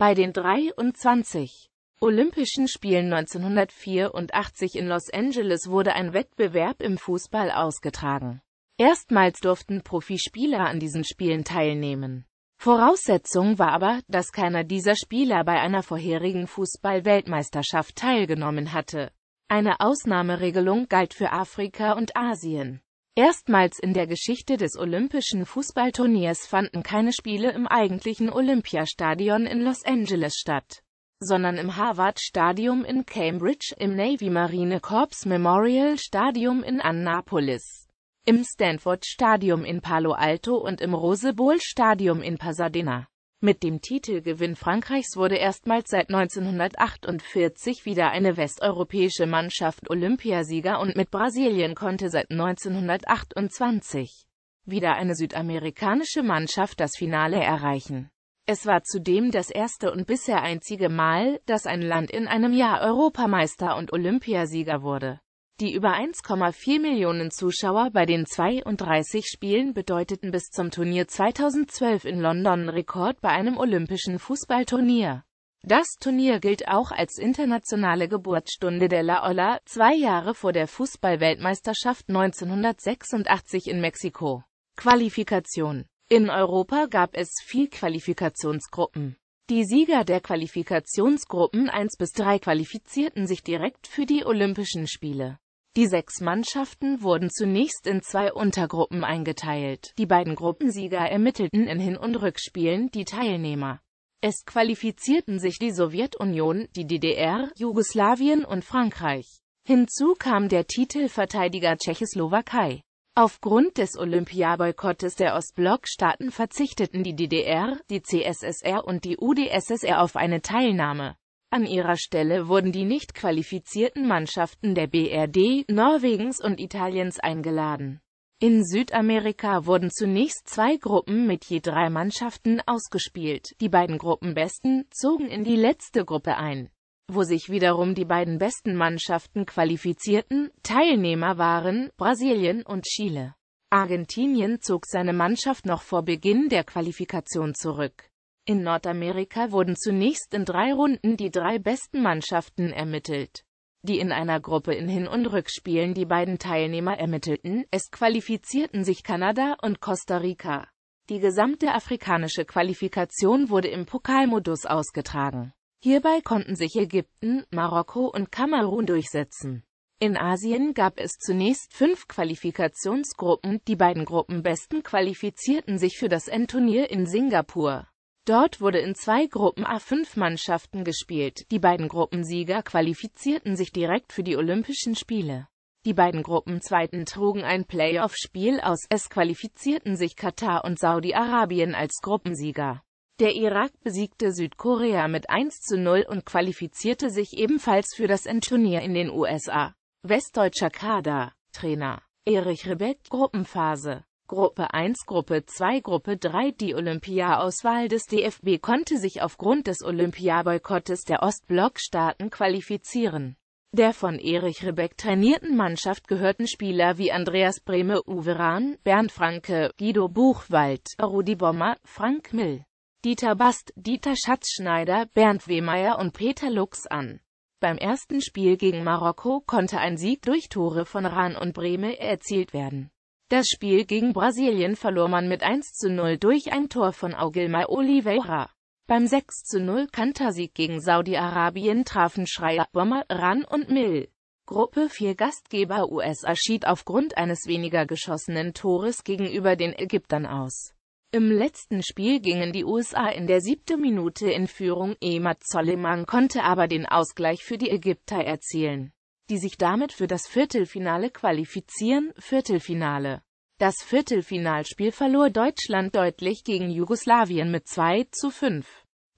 Bei den 23 Olympischen Spielen 1984 in Los Angeles wurde ein Wettbewerb im Fußball ausgetragen. Erstmals durften Profispieler an diesen Spielen teilnehmen. Voraussetzung war aber, dass keiner dieser Spieler bei einer vorherigen Fußball-Weltmeisterschaft teilgenommen hatte. Eine Ausnahmeregelung galt für Afrika und Asien. Erstmals in der Geschichte des olympischen Fußballturniers fanden keine Spiele im eigentlichen Olympiastadion in Los Angeles statt, sondern im Harvard Stadium in Cambridge, im Navy Marine Corps Memorial Stadium in Annapolis, im Stanford Stadium in Palo Alto und im Rose Bowl Stadium in Pasadena. Mit dem Titelgewinn Frankreichs wurde erstmals seit 1948 wieder eine westeuropäische Mannschaft Olympiasieger und mit Brasilien konnte seit 1928 wieder eine südamerikanische Mannschaft das Finale erreichen. Es war zudem das erste und bisher einzige Mal, dass ein Land in einem Jahr Europameister und Olympiasieger wurde. Die über 1,4 Millionen Zuschauer bei den 32 Spielen bedeuteten bis zum Turnier 2012 in London Rekord bei einem olympischen Fußballturnier. Das Turnier gilt auch als internationale Geburtsstunde der La Ola, zwei Jahre vor der Fußballweltmeisterschaft 1986 in Mexiko. Qualifikation In Europa gab es vier Qualifikationsgruppen. Die Sieger der Qualifikationsgruppen 1 bis 3 qualifizierten sich direkt für die Olympischen Spiele. Die sechs Mannschaften wurden zunächst in zwei Untergruppen eingeteilt. Die beiden Gruppensieger ermittelten in Hin- und Rückspielen die Teilnehmer. Es qualifizierten sich die Sowjetunion, die DDR, Jugoslawien und Frankreich. Hinzu kam der Titelverteidiger Tschechoslowakei. Aufgrund des Olympiaboykottes der Ostblockstaaten verzichteten die DDR, die CSSR und die UdSSR auf eine Teilnahme. An ihrer Stelle wurden die nicht qualifizierten Mannschaften der BRD, Norwegens und Italiens eingeladen. In Südamerika wurden zunächst zwei Gruppen mit je drei Mannschaften ausgespielt. Die beiden Gruppenbesten zogen in die letzte Gruppe ein, wo sich wiederum die beiden besten Mannschaften qualifizierten. Teilnehmer waren Brasilien und Chile. Argentinien zog seine Mannschaft noch vor Beginn der Qualifikation zurück. In Nordamerika wurden zunächst in drei Runden die drei besten Mannschaften ermittelt, die in einer Gruppe in Hin- und Rückspielen die beiden Teilnehmer ermittelten, es qualifizierten sich Kanada und Costa Rica. Die gesamte afrikanische Qualifikation wurde im Pokalmodus ausgetragen. Hierbei konnten sich Ägypten, Marokko und Kamerun durchsetzen. In Asien gab es zunächst fünf Qualifikationsgruppen, die beiden Gruppenbesten qualifizierten sich für das Endturnier in Singapur. Dort wurde in zwei Gruppen A5-Mannschaften gespielt. Die beiden Gruppensieger qualifizierten sich direkt für die Olympischen Spiele. Die beiden Gruppenzweiten trugen ein Playoff-Spiel aus. Es qualifizierten sich Katar und Saudi-Arabien als Gruppensieger. Der Irak besiegte Südkorea mit 1 zu 0 und qualifizierte sich ebenfalls für das Endturnier in den USA. Westdeutscher Kader, Trainer, Erich Rebeck, Gruppenphase Gruppe 1, Gruppe 2, Gruppe 3 Die Olympia-Auswahl des DFB konnte sich aufgrund des Olympiaboykottes der Ostblockstaaten qualifizieren. Der von Erich Rebeck trainierten Mannschaft gehörten Spieler wie Andreas Brehme, Uwe Rahn, Bernd Franke, Guido Buchwald, Rudi Bommer, Frank Mill, Dieter Bast, Dieter Schatzschneider, Bernd Wehmeier und Peter Lux an. Beim ersten Spiel gegen Marokko konnte ein Sieg durch Tore von Rahn und Brehme erzielt werden. Das Spiel gegen Brasilien verlor man mit 1 zu 0 durch ein Tor von Augilma Oliveira. Beim 6 zu 0 Kantasieg gegen Saudi-Arabien trafen Schreier, Bommer, Ran und Mill. Gruppe 4 Gastgeber USA schied aufgrund eines weniger geschossenen Tores gegenüber den Ägyptern aus. Im letzten Spiel gingen die USA in der siebten Minute in Führung, Emad Soleiman konnte aber den Ausgleich für die Ägypter erzielen die sich damit für das Viertelfinale qualifizieren, Viertelfinale. Das Viertelfinalspiel verlor Deutschland deutlich gegen Jugoslawien mit 2 zu 5.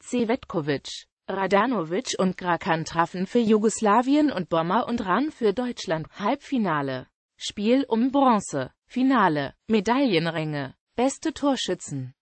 Cvetkovic, Radanovic und Grakan trafen für Jugoslawien und Bommer und Ran für Deutschland. Halbfinale. Spiel um Bronze. Finale. Medaillenränge. Beste Torschützen.